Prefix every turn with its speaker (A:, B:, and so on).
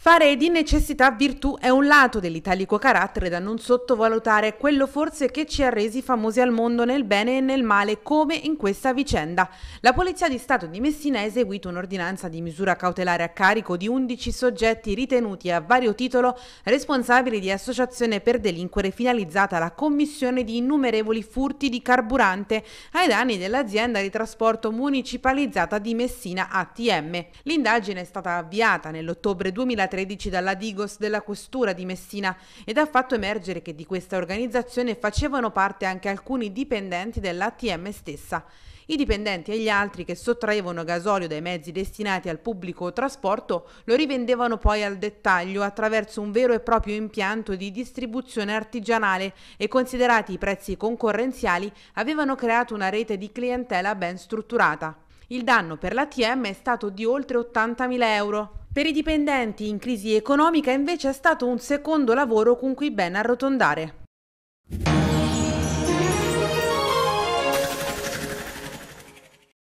A: Fare di necessità virtù è un lato dell'italico carattere da non sottovalutare, quello forse che ci ha resi famosi al mondo nel bene e nel male, come in questa vicenda. La Polizia di Stato di Messina ha eseguito un'ordinanza di misura cautelare a carico di 11 soggetti ritenuti a vario titolo responsabili di associazione per delinquere finalizzata alla commissione di innumerevoli furti di carburante ai danni dell'azienda di trasporto municipalizzata di Messina ATM. L'indagine è stata avviata nell'ottobre 2013 2013 dalla Digos della Questura di Messina ed ha fatto emergere che di questa organizzazione facevano parte anche alcuni dipendenti dell'ATM stessa. I dipendenti e gli altri che sottraevano gasolio dai mezzi destinati al pubblico trasporto lo rivendevano poi al dettaglio attraverso un vero e proprio impianto di distribuzione artigianale e considerati i prezzi concorrenziali avevano creato una rete di clientela ben strutturata. Il danno per l'ATM è stato di oltre 80.000 euro. Per i dipendenti in crisi economica invece è stato un secondo lavoro con cui ben arrotondare.